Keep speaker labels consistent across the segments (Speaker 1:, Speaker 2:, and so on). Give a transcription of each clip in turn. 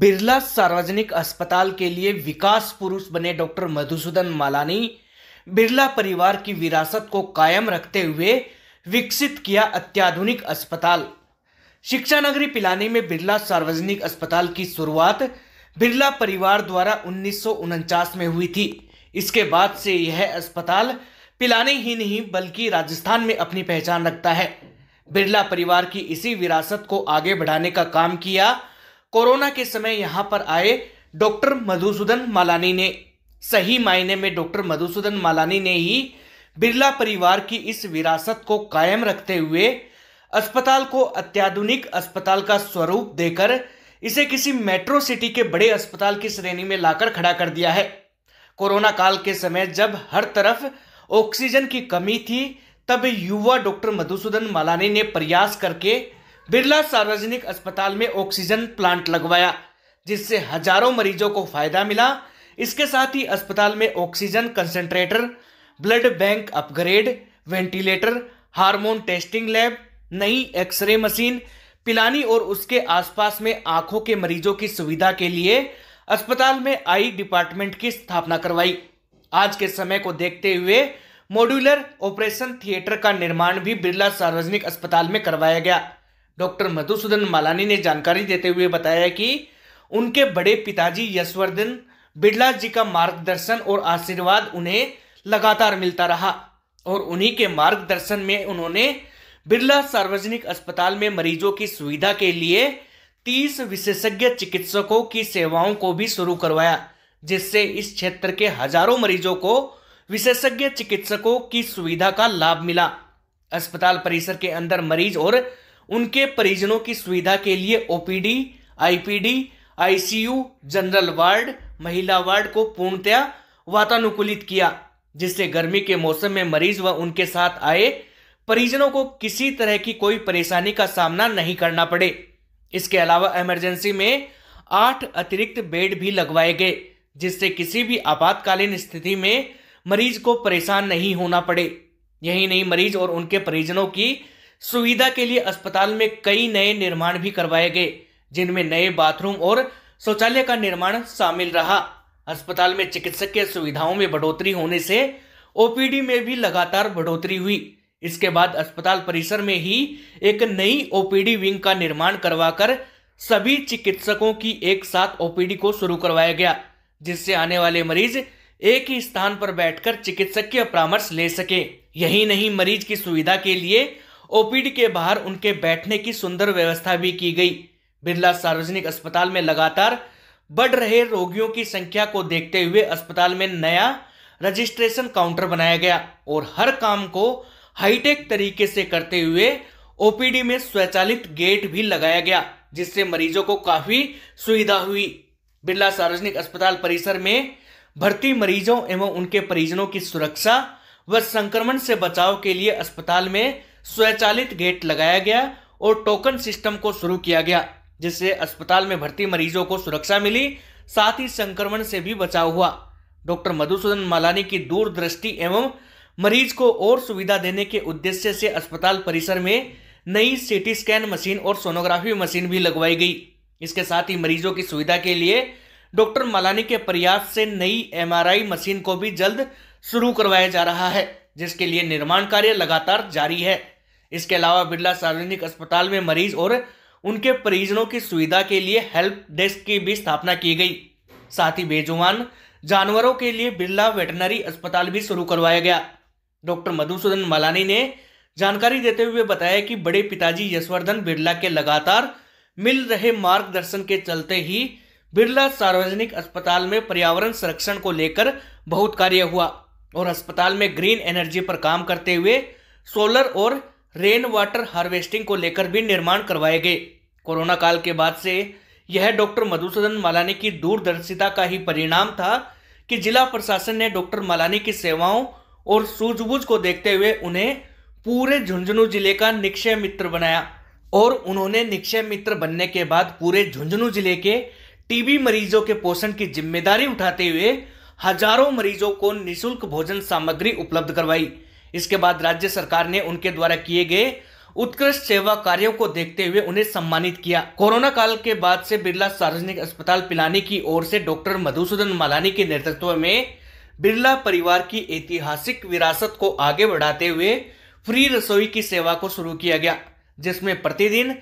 Speaker 1: बिरला सार्वजनिक अस्पताल के लिए विकास पुरुष बने डॉक्टर मधुसूदन मालानी बिरला परिवार की विरासत को कायम रखते हुए विकसित किया अत्याधुनिक अस्पताल शिक्षा नगरी पिलानी में बिरला सार्वजनिक अस्पताल की शुरुआत बिरला परिवार द्वारा उन्नीस में हुई थी इसके बाद से यह अस्पताल पिलानी ही नहीं बल्कि राजस्थान में अपनी पहचान रखता है बिरला परिवार की इसी विरासत को आगे बढ़ाने का काम किया कोरोना के समय यहां पर आए डॉक्टर मधुसूदन मालानी ने सही मायने में डॉक्टर मधुसूदन मालानी ने ही बिरला परिवार की इस विरासत को कायम रखते हुए अस्पताल को अत्याधुनिक अस्पताल का स्वरूप देकर इसे किसी मेट्रो सिटी के बड़े अस्पताल की श्रेणी में लाकर खड़ा कर दिया है कोरोना काल के समय जब हर तरफ ऑक्सीजन की कमी थी तब युवा डॉक्टर मधुसूदन मालानी ने प्रयास करके बिरला सार्वजनिक अस्पताल में ऑक्सीजन प्लांट लगवाया जिससे हजारों मरीजों को फायदा मिला इसके साथ ही अस्पताल में oxygen concentrator blood bank upgrade ventilator hormone testing lab नई एक्सरे मशीन पिलानी और उसके आसपास में आंखों के मरीजों की सुविधा के लिए अस्पताल में आई डिपार्टमेंट की स्थापना करवाई आज के समय को देखते हुए मॉड्यूलर ऑपरेशन थिएटर का निर्माण भी बिरला सार्वजनिक अस्पताल में करवाया गया डॉक्टर मधुसूदन मालानी ने जानकारी देते हुए बताया कि उनके बड़े पिताजी यशवर्धन बिड़ला जी का मार्गदर्शन और आशीर्वाद उन्हें लगातार मिलता रहा और उन्हीं के मार्गदर्शन में उन्होंने बिरला सार्वजनिक अस्पताल में मरीजों की सुविधा के लिए तीस विशेषज्ञ चिकित्सकों की सेवाओं को भी शुरू करवाया जिससे इस क्षेत्र के हजारों मरीजों को विशेषज्ञ चिकित्सकों की सुविधा का लाभ मिला अस्पताल परिसर के अंदर मरीज और उनके परिजनों की सुविधा के लिए OPD IPD ICU general ward महिला वार्ड को पूर्णतया वातानुकूलित किया जिससे गर्मी के मौसम में मरीज व उनके साथ आए परिजनों को किसी तरह की कोई परेशानी का सामना नहीं करना पड़े इसके अलावा इमरजेंसी में आठ अतिरिक्त बेड भी लगवाए गए जिससे किसी भी आपातकालीन स्थिति में मरीज को परेशान नहीं होना पड़े यही नहीं मरीज और उनके परिजनों की सुविधा के लिए अस्पताल में कई नए निर्माण भी करवाए गए जिनमें नए बाथरूम और शौचालय का निर्माण शामिल रहा अस्पताल में चिकित्सकीय सुविधाओं में बढ़ोतरी होने से ओपीडी में भी लगातार बढ़ोतरी हुई इसके बाद अस्पताल परिसर में ही एक नई ओपीडी विंग का निर्माण करवाकर सभी चिकित्सकों की एक साथ ओपीडी को शुरू करवाया गया जिससे आने वाले मरीज एक ही स्थान पर बैठकर चिकित्सकीय परामर्श ले सके यही नहीं मरीज की सुविधा के लिए ओपीडी के बाहर उनके बैठने की सुंदर व्यवस्था भी की गई बिरला सार्वजनिक अस्पताल में लगातार बढ़ रहे रोगियों की संख्या को देखते हुए अस्पताल में नया रजिस्ट्रेशन काउंटर बनाया गया और हर काम को हाईटेक तरीके से करते हुए ओपीडी में स्वचालित गेट भी लगाया गया जिससे मरीजों को काफी सुविधा हुई बिरला सार्वजनिक अस्पताल परिसर में भर्ती मरीजों एवं उनके परिजनों की सुरक्षा व संक्रमण से बचाव के लिए अस्पताल में स्वचालित गेट लगाया गया और टोकन सिस्टम को शुरू किया गया जिससे अस्पताल में भर्ती मरीजों को सुरक्षा मिली साथ ही संक्रमण से भी बचाव हुआ डॉक्टर मधुसूदन मालानी की दूरदृष्टि एवं मरीज को और सुविधा देने के उद्देश्य से अस्पताल परिसर में नई सीटी स्कैन मशीन और सोनोग्राफी मशीन भी लगवाई गई इसके साथ ही मरीजों की सुविधा के लिए डॉक्टर मालानी के प्रयास से नई एमआरआई मशीन को भी जल्द शुरू करवाया जा रहा है जिसके लिए निर्माण कार्य लगातार जारी है इसके अलावा बिरला सार्वजनिक अस्पताल में मरीज और उनके परिजनों की सुविधा के लिए हेल्प डेस्क की भी स्थापना की गई साथ ही बेजुबान जानवरों के लिए बिरला वेटनरी अस्पताल भी शुरू करवाया गया डॉक्टर मधुसूदन मलानी ने जानकारी देते हुए बताया कि बड़े पिताजी यशवर्धन बिरला के लगातार मिल रहे मार्गदर्शन के चलते ही बिरला सार्वजनिक अस्पताल में पर्यावरण संरक्षण को लेकर बहुत कार्य हुआ और अस्पताल में ग्रीन एनर्जी पर काम करते हुए सोलर और रेन वाटर हार्वेस्टिंग को लेकर भी निर्माण करवाए गए कोरोना काल के बाद से यह डॉक्टर मधुसूदन मालानी की दूरदर्शिता का ही परिणाम था कि जिला प्रशासन ने डॉक्टर मालानी की सेवाओं और सूझबूझ को देखते हुए उन्हें पूरे झुंझुनू जिले का निक्षय मित्र बनाया और उन्होंने निक्षय मित्र बनने के बाद पूरे झुंझुनू जिले के टीबी मरीजों के पोषण की जिम्मेदारी उठाते हुए हजारों मरीजों को निशुल्क भोजन सामग्री उपलब्ध करवाई इसके बाद राज्य सरकार ने उनके द्वारा किए गए उत्कृष्ट सेवा कार्यों को देखते हुए उन्हें सम्मानित किया कोरोना काल के बाद से बिरला सार्वजनिक अस्पताल पिलानी की ओर से डॉक्टर मधुसूदन मालानी के नेतृत्व में बिरला परिवार की ऐतिहासिक विरासत को आगे बढ़ाते हुए फ्री रसोई की सेवा को शुरू किया गया जिसमें प्रतिदिन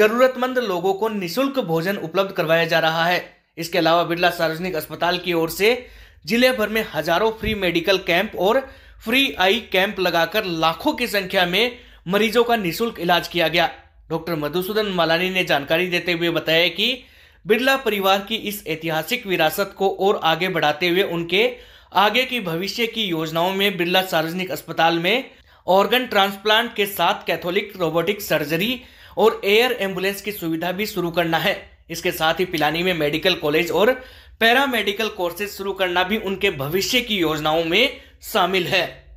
Speaker 1: जरूरतमंद लोगों को निशुल्क भोजन उपलब्ध करवाया जा रहा है इसके अलावा बिरला सार्वजनिक अस्पताल की ओर से जिले भर में हजारों फ्री मेडिकल कैंप और फ्री आई कैंप लगाकर लाखों की संख्या में मरीजों का निशुल्क इलाज किया गया डॉक्टर मधुसूदन मालानी ने जानकारी देते हुए बताया कि बिरला परिवार की इस ऐतिहासिक विरासत को और आगे बढ़ाते हुए उनके आगे की भविष्य की योजनाओं में बिरला सार्वजनिक अस्पताल में ऑर्गन ट्रांसप्लांट के साथ कैथोलिक रोबोटिक सर्जरी और एयर एम्बुलेंस की सुविधा भी शुरू करना है इसके साथ ही पिलानी में मेडिकल कॉलेज और पैरा मेडिकल कोर्सेज शुरू करना भी उनके भविष्य की योजनाओं में शामिल है